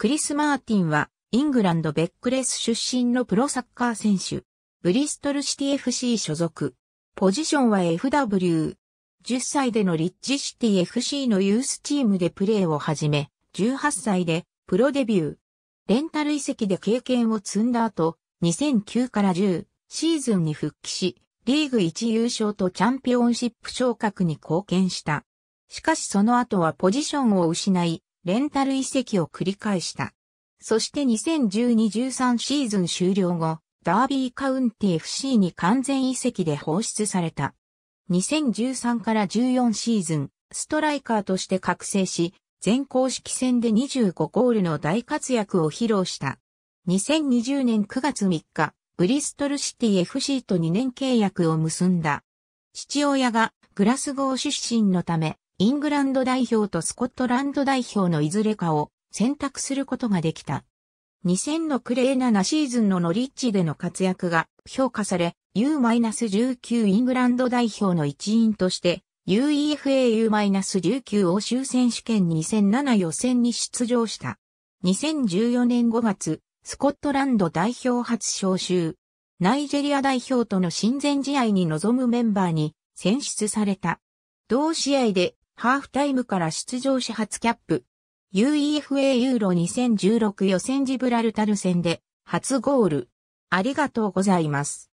クリス・マーティンは、イングランドベックレス出身のプロサッカー選手。ブリストルシティ FC 所属。ポジションは FW。10歳でのリッジシティ FC のユースチームでプレーを始め、18歳でプロデビュー。レンタル移籍で経験を積んだ後、2009から10シーズンに復帰し、リーグ1優勝とチャンピオンシップ昇格に貢献した。しかしその後はポジションを失い、レンタル移籍を繰り返した。そして2012-13シーズン終了後、ダービーカウンティ FC に完全移籍で放出された。2013から14シーズン、ストライカーとして覚醒し、全公式戦で25ゴールの大活躍を披露した。2020年9月3日、ブリストルシティ FC と2年契約を結んだ。父親がグラスゴー出身のため、イングランド代表とスコットランド代表のいずれかを選択することができた。2 0 0ーナナシーズンのノリッチでの活躍が評価され、U-19 イングランド代表の一員として、UEFAU-19 欧州選手権2007予選に出場した。2014年5月、スコットランド代表初招集。ナイジェリア代表との親善試合に臨むメンバーに選出された。同試合でハーフタイムから出場し初キャップ。UEFA ユーロ2016予選ジブラルタル戦で初ゴール。ありがとうございます。